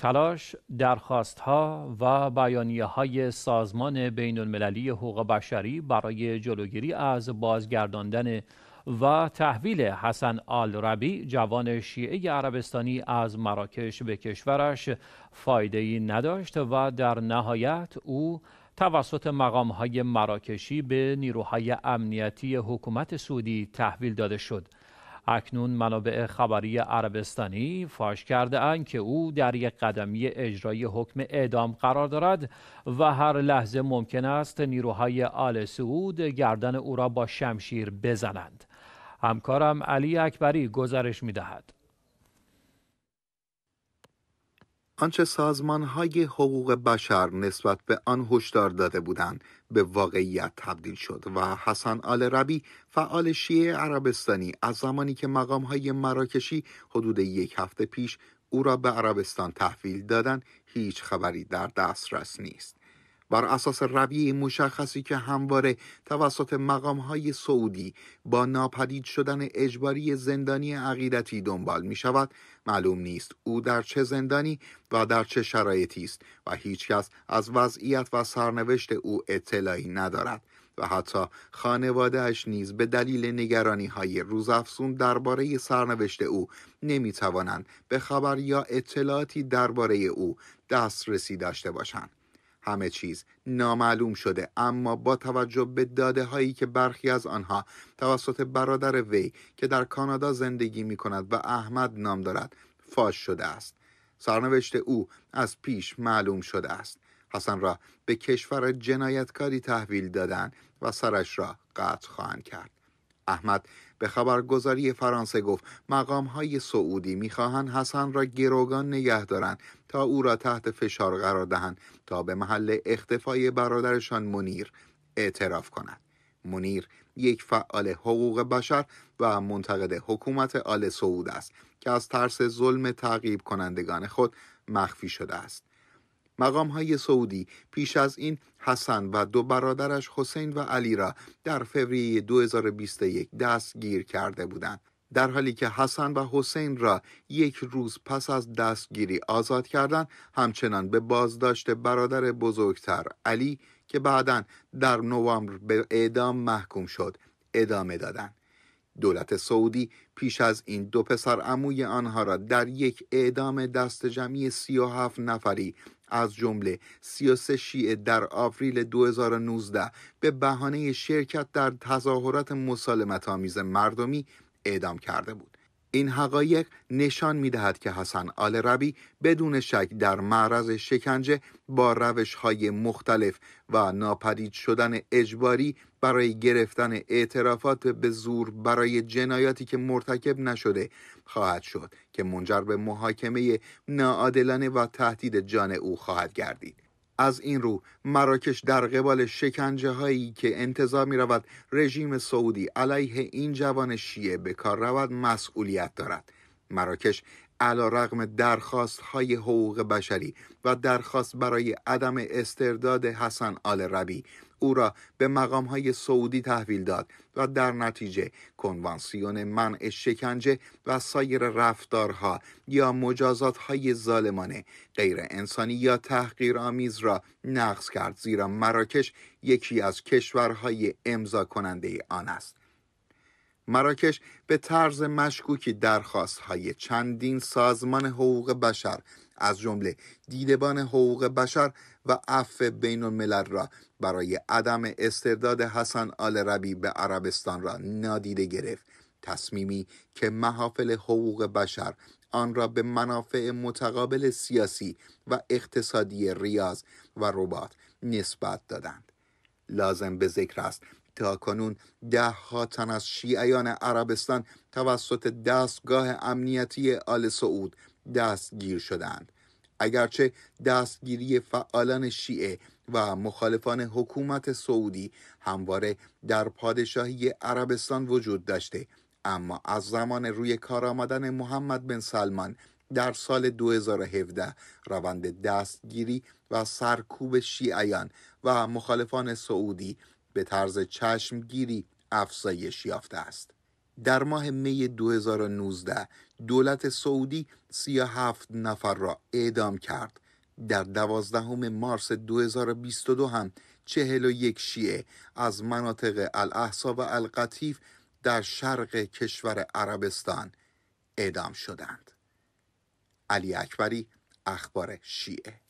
تلاش، درخواستها و بیانیه های سازمان بین المللی حقوق بشری برای جلوگیری از بازگرداندن و تحویل حسن آل ربی جوان شیعه عربستانی از مراکش به کشورش فایده ای نداشت و در نهایت او توسط مقام های مراکشی به نیروهای امنیتی حکومت سعودی تحویل داده شد. اکنون منابع خبری عربستانی فاش کرده اند که او در یک قدمی اجرای حکم اعدام قرار دارد و هر لحظه ممکن است نیروهای آل سعود گردن او را با شمشیر بزنند همکارم علی اکبری گزارش می دهد. آنچه سازمان های حقوق بشر نسبت به آن هشدار داده بودند به واقعیت تبدیل شد و حسن آل ربی فعال شیعه عربستانی از زمانی که مقام های مراکشی حدود یک هفته پیش او را به عربستان تحویل دادند هیچ خبری در دسترس نیست بر اساس رویه مشخصی که همواره توسط های سعودی با ناپدید شدن اجباری زندانی عقیدتی دنبال می شود معلوم نیست او در چه زندانی و در چه شرایطی است و هیچکس از وضعیت و سرنوشت او اطلاعی ندارد و حتی خانوادهش نیز به دلیل نگرانی های روزافزون درباره سرنوشت او نمیتوانند به خبر یا اطلاعاتی درباره او دسترسی داشته باشند. همه چیز نامعلوم شده اما با توجه به داده هایی که برخی از آنها توسط برادر وی که در کانادا زندگی می کند و احمد نام دارد فاش شده است سرنوشت او از پیش معلوم شده است حسن را به کشور جنایتکاری تحویل دادن و سرش را قطع خواهند کرد احمد به خبرگزاری فرانسه گفت مقام های سعودی میخواهند حسن را گروگان نگه دارند تا او را تحت فشار قرار دهند تا به محل اختفای برادرشان منیر اعتراف کند منیر یک فعال حقوق بشر و منتقد حکومت آل سعود است که از ترس ظلم تعقیب کنندگان خود مخفی شده است مقام های سعودی پیش از این حسن و دو برادرش حسین و علی را در فوریه 2021 دستگیر کرده بودند در حالی که حسن و حسین را یک روز پس از دستگیری آزاد کردند همچنان به بازداشت برادر بزرگتر علی که بعدا در نوامبر به اعدام محکوم شد ادامه دادند دولت سعودی پیش از این دو پسر عموی آنها را در یک اعدام دست جمعی 37 نفری از جمله 33 شیعه در آوریل 2019 به بهانه شرکت در تظاهرات مسالمت آمیز مردمی اعدام کرده بود این حقایق نشان می دهد که حسن آل ربی بدون شک در معرض شکنجه با روش های مختلف و ناپدید شدن اجباری برای گرفتن اعترافات به زور برای جنایاتی که مرتکب نشده خواهد شد که منجر به محاکمه ناعادلانه و تهدید جان او خواهد گردید. از این رو مراکش در قبال شکنجه هایی که انتظار می رود رژیم سعودی علیه این جوان شیعه به کار رود مسئولیت دارد مراکش علا رقم درخواست های حقوق بشری و درخواست برای عدم استرداد حسن آل ربی او را به مقام های سعودی تحویل داد و در نتیجه کنوانسیون منع شکنجه و سایر رفتارها یا مجازات های ظالمانه غیر انسانی یا تحقیرآمیز را نقض کرد زیرا مراکش یکی از کشورهای امضا کننده آن است مراکش به طرز مشکوکی درخواست های چندین سازمان حقوق بشر از جمله دیدبان حقوق بشر و عفو بین الملل را برای عدم استرداد حسن آل ربی به عربستان را نادیده گرفت تصمیمی که محافل حقوق بشر آن را به منافع متقابل سیاسی و اقتصادی ریاض و رباط نسبت دادند لازم به ذکر است تاکنون ده ها تن از شیعیان عربستان توسط دستگاه امنیتی آل سعود دستگیر شدند اگرچه دستگیری فعالان شیعه و مخالفان حکومت سعودی همواره در پادشاهی عربستان وجود داشته اما از زمان روی کار آمدن محمد بن سلمان در سال 2017 روند دستگیری و سرکوب شیعیان و مخالفان سعودی به طرز چشمگیری افزایش یافته است. در ماه می 2019 دولت سعودی 37 نفر را اعدام کرد. در 12 مارس 2022 هم 41 شیعه از مناطق الاحسا و القطیف در شرق کشور عربستان اعدام شدند. علی اکبری اخبار شیعه